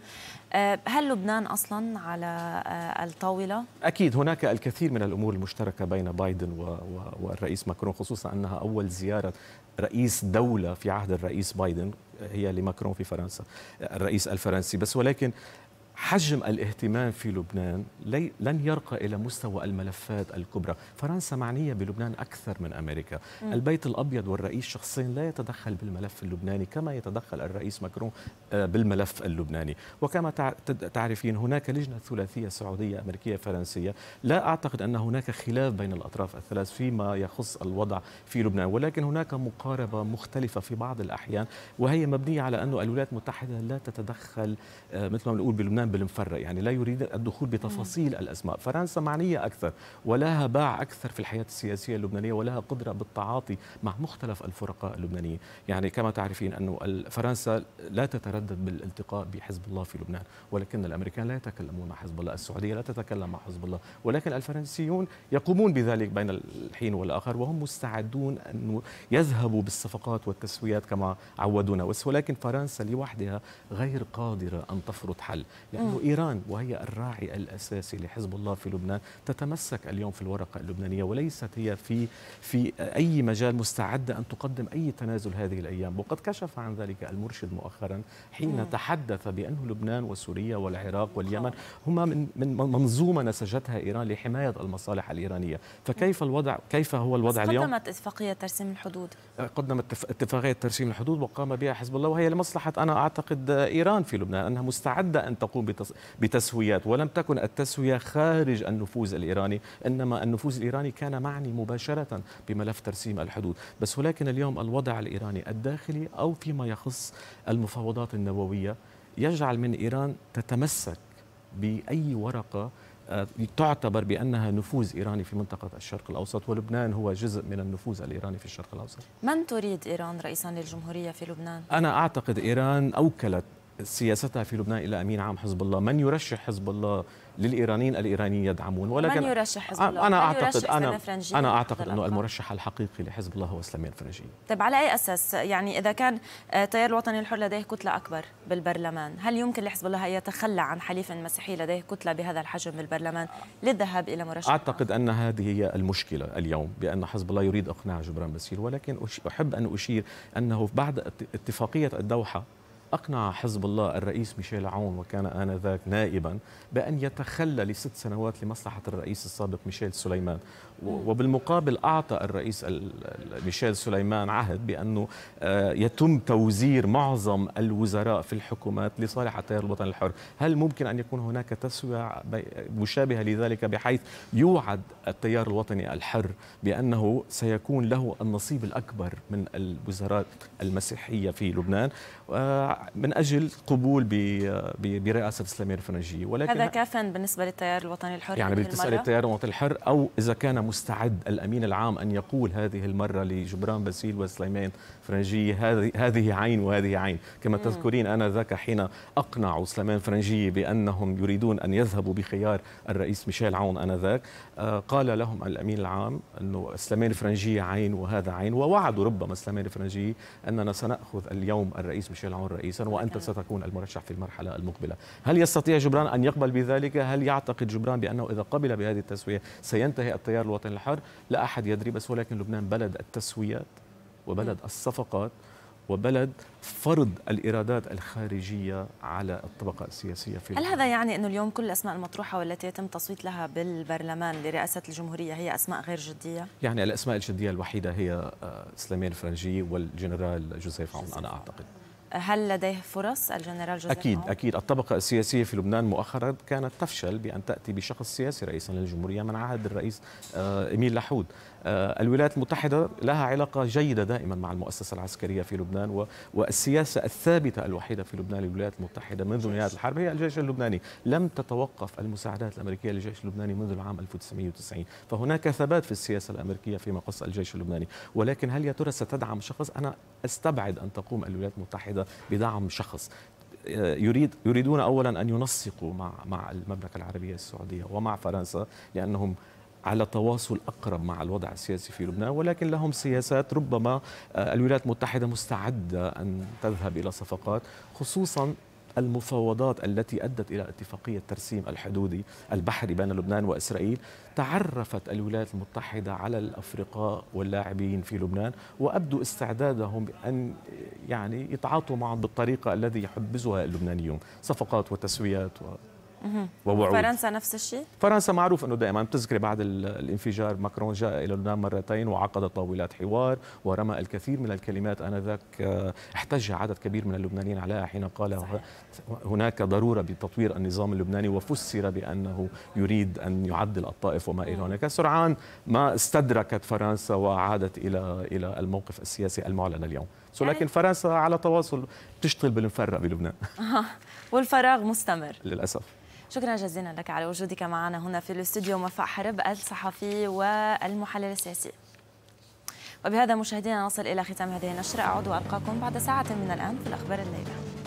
آه، هل لبنان اصلا على آه، الطاوله؟ اكيد هناك الكثير من الامور المشتركه بين بايدن والرئيس ماكرون خصوصا انها اول زياره رئيس دوله في عهد الرئيس بايدن هي لماكرون في فرنسا الرئيس الفرنسي بس ولكن حجم الاهتمام في لبنان لن يرقى إلى مستوى الملفات الكبرى فرنسا معنية بلبنان أكثر من أمريكا م. البيت الأبيض والرئيس شخصين لا يتدخل بالملف اللبناني كما يتدخل الرئيس مكرون آه، بالملف اللبناني وكما تعرفين هناك لجنة ثلاثية سعودية أمريكية فرنسية لا أعتقد أن هناك خلاف بين الأطراف الثلاث فيما يخص الوضع في لبنان ولكن هناك مقاربة مختلفة في بعض الأحيان وهي مبنية على أن الولايات المتحدة لا تتدخل آه، مثل ما بنقول بلبنان الآن بالمفرق يعني لا يريد الدخول بتفاصيل الأسماء فرنسا معنية أكثر ولها باع أكثر في الحياة السياسية اللبنانية ولها قدرة بالتعاطي مع مختلف الفرقاء اللبنانية يعني كما تعرفين أن فرنسا لا تتردد بالالتقاء بحزب الله في لبنان ولكن الأمريكان لا يتكلمون مع حزب الله السعودية لا تتكلم مع حزب الله ولكن الفرنسيون يقومون بذلك بين الحين والآخر وهم مستعدون أن يذهبوا بالصفقات والتسويات كما عودونا ولكن فرنسا لوحدها غير قادرة أن تفرض حل لأنه آه. إيران وهي الراعي الأساسي لحزب الله في لبنان تتمسك اليوم في الورقة اللبنانية وليست هي في في أي مجال مستعدة أن تقدم أي تنازل هذه الأيام وقد كشف عن ذلك المرشد مؤخرا حين مم. آه. تحدث بأنه لبنان وسوريا والعراق واليمن آه. هما من من منظومة نسجتها إيران لحماية المصالح الإيرانية فكيف الوضع كيف هو الوضع اليوم قدمت اتفاقية ترسيم الحدود قدمت اتفاقية ترسيم الحدود وقام بها حزب الله وهي لمصلحة أنا أعتقد إيران في لبنان أنها مستعدة أن تقوم بتسويات ولم تكن التسوية خارج النفوذ الإيراني إنما النفوذ الإيراني كان معني مباشرة بملف ترسيم الحدود بس ولكن اليوم الوضع الإيراني الداخلي أو فيما يخص المفاوضات النووية يجعل من إيران تتمسك بأي ورقة آه، تعتبر بانها نفوذ ايراني في منطقه الشرق الاوسط ولبنان هو جزء من النفوذ الايراني في الشرق الاوسط. من تريد ايران رئيسا للجمهوريه في لبنان؟ انا اعتقد ايران اوكلت سياستها في لبنان الى امين عام حزب الله، من يرشح حزب الله للايرانيين الايرانيين يدعمون ولكن من يرشح حزب الله؟ انا اعتقد انا انا اعتقد انه المرشح الحقيقي لحزب الله هو سلمان فرنجي طيب على اي اساس يعني اذا كان التيار آه، الوطني الحر لديه كتله اكبر بالبرلمان، هل يمكن لحزب الله ان يتخلى عن حليف مسيحي لديه كتله بهذا الحجم بالبرلمان للذهاب الى مرشح اعتقد ان هذه هي المشكله اليوم بان حزب الله يريد اقناع جبران باسيل ولكن احب ان اشير انه بعد اتفاقيه الدوحه أقنع حزب الله الرئيس ميشيل عون وكان آنذاك نائبا بأن يتخلى لست سنوات لمصلحة الرئيس السابق ميشيل سليمان وبالمقابل أعطى الرئيس ميشيل سليمان عهد بأنه آه، يتم توزير معظم الوزراء في الحكومات لصالح التيار الوطني الحر هل ممكن أن يكون هناك تسوية مشابهة لذلك بحيث يوعد التيار الوطني الحر بأنه سيكون له النصيب الأكبر من الوزارات المسيحية في لبنان آه، من اجل قبول برئاسه الاسلاميه الفرنجيه ولكن هذا كافٍ بالنسبه للتيار الوطني الحر يعني بتسال التيار الوطني الحر او اذا كان مستعد الامين العام ان يقول هذه المره لجبران باسيل وسليمان فرنجيه هذه هذه عين وهذه عين كما تذكرين انا ذاك حين اقنع سليمان فرنجيه بانهم يريدون ان يذهبوا بخيار الرئيس ميشيل عون انذاك آه، قال لهم الامين العام انه سليمان فرنجيه عين وهذا عين ووعدوا ربما سليمان فرنجيه اننا سناخذ اليوم الرئيس ميشيل عون رئيس رئيسا وأنت ستكون المرشح في المرحلة المقبلة هل يستطيع جبران أن يقبل بذلك؟ هل يعتقد جبران بأنه إذا قبل بهذه التسوية سينتهي التيار الوطني الحر؟ لا أحد يدري بس ولكن لبنان بلد التسويات وبلد الصفقات وبلد فرض الايرادات الخارجية على الطبقة السياسية في هل هذا يعني أنه اليوم كل الأسماء المطروحة والتي يتم تصويت لها بالبرلمان لرئاسة الجمهورية هي أسماء غير جدية؟ يعني الأسماء الجدية الوحيدة هي آه، سليمان الفرنجي والجنرال جوزيف عون أنا أعتقد هل لديه فرص الجنرال جوزيف أكيد معه؟ أكيد الطبقة السياسية في لبنان مؤخرا كانت تفشل بأن تأتي بشخص سياسي رئيسا للجمهورية من عهد الرئيس إميل آه، لحود آه، الولايات المتحدة لها علاقة جيدة دائما مع المؤسسة العسكرية في لبنان والسياسة الثابتة الوحيدة في لبنان للولايات المتحدة منذ نهاية الحرب هي الجيش اللبناني لم تتوقف المساعدات الأمريكية للجيش اللبناني منذ العام 1990 فهناك ثبات في السياسة الأمريكية فيما يخص الجيش اللبناني ولكن هل يا ترى ستدعم شخص أنا استبعد ان تقوم الولايات المتحده بدعم شخص يريد يريدون اولا ان ينسقوا مع مع المملكه العربيه السعوديه ومع فرنسا لانهم على تواصل اقرب مع الوضع السياسي في لبنان ولكن لهم سياسات ربما آه، الولايات المتحده مستعده ان تذهب الى صفقات خصوصا المفاوضات التي أدت إلى اتفاقية ترسيم الحدودي البحري بين لبنان وإسرائيل تعرفت الولايات المتحدة على الأفرقاء واللاعبين في لبنان وأبدوا استعدادهم أن يعني يتعاطوا معهم بالطريقة التي يحبذها اللبنانيون صفقات وتسويات و... ووعود فرنسا نفس الشيء فرنسا معروف انه دائما بتذكري بعد الانفجار ماكرون جاء الى لبنان مرتين وعقد طاولات حوار ورمى الكثير من الكلمات انذاك آه، احتج عدد كبير من اللبنانيين عليها حين قال صحيح. هناك ضروره بتطوير النظام اللبناني وفسر بانه يريد ان يعدل الطائف وما الى هناك سرعان ما استدركت فرنسا وعادت الى الى الموقف السياسي المعلن اليوم يعني لكن فرنسا على تواصل بتشتغل بالمفرق بلبنان [laughs] والفراغ مستمر للاسف شكرا جزيلا لك على وجودك معنا هنا في الاستوديو وفاء حرب الصحفي والمحلل السياسي وبهذا مشاهدينا نصل إلى ختام هذه النشرة أعود وألقاكم بعد ساعة من الآن في الأخبار الليلة